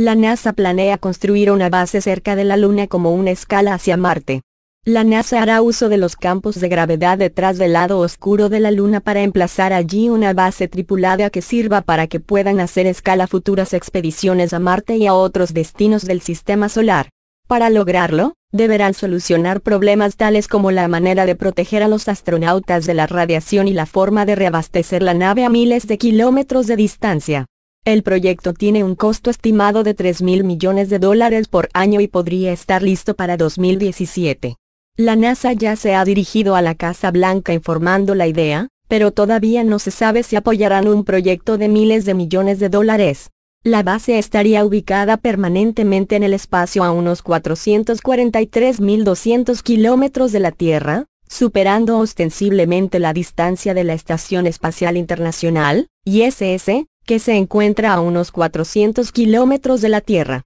La NASA planea construir una base cerca de la Luna como una escala hacia Marte. La NASA hará uso de los campos de gravedad detrás del lado oscuro de la Luna para emplazar allí una base tripulada que sirva para que puedan hacer escala futuras expediciones a Marte y a otros destinos del Sistema Solar. Para lograrlo, deberán solucionar problemas tales como la manera de proteger a los astronautas de la radiación y la forma de reabastecer la nave a miles de kilómetros de distancia. El proyecto tiene un costo estimado de 3 mil millones de dólares por año y podría estar listo para 2017. La NASA ya se ha dirigido a la Casa Blanca informando la idea, pero todavía no se sabe si apoyarán un proyecto de miles de millones de dólares. La base estaría ubicada permanentemente en el espacio a unos 443.200 kilómetros de la Tierra, superando ostensiblemente la distancia de la Estación Espacial Internacional, ISS, que se encuentra a unos 400 kilómetros de la Tierra.